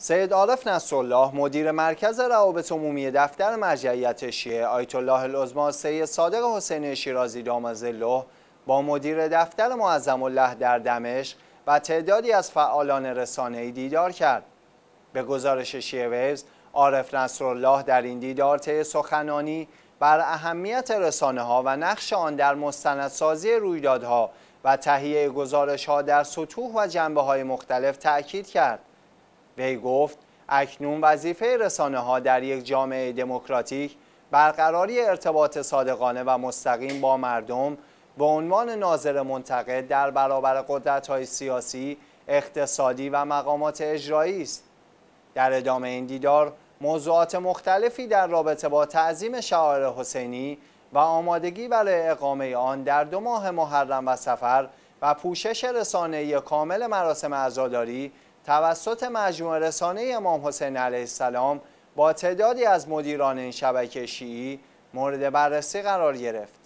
سید عارف نصرالله مدیر مرکز روابط عمومی دفتر مرجعیت شیعه آیت الله العظما سید صادق حسین شیرازی دامز با مدیر دفتر معظم الله در دمشق و تعدادی از فعالان رسانه‌ای دیدار کرد. به گزارش شیعه ویوز عارف نصرالله در این دیدار طی سخنانی بر اهمیت رسانه ها و نقش آن در مستندسازی رویدادها و تهیه گزارش ها در سطوح و جنبه های مختلف تأکید کرد. وی گفت اکنون وظیفه رسانه ها در یک جامعه دموکراتیک برقراری ارتباط صادقانه و مستقیم با مردم به عنوان ناظر منتقد در برابر قدرت های سیاسی، اقتصادی و مقامات اجرایی است. در ادامه این دیدار موضوعات مختلفی در رابطه با تعظیم شعار حسینی و آمادگی برای اقامه آن در دو ماه محرم و سفر و پوشش رسانه کامل مراسم عزاداری توسط مجموعه رسانه امام حسین علیه السلام با تعدادی از مدیران این شبکه شیعی مورد بررسی قرار گرفت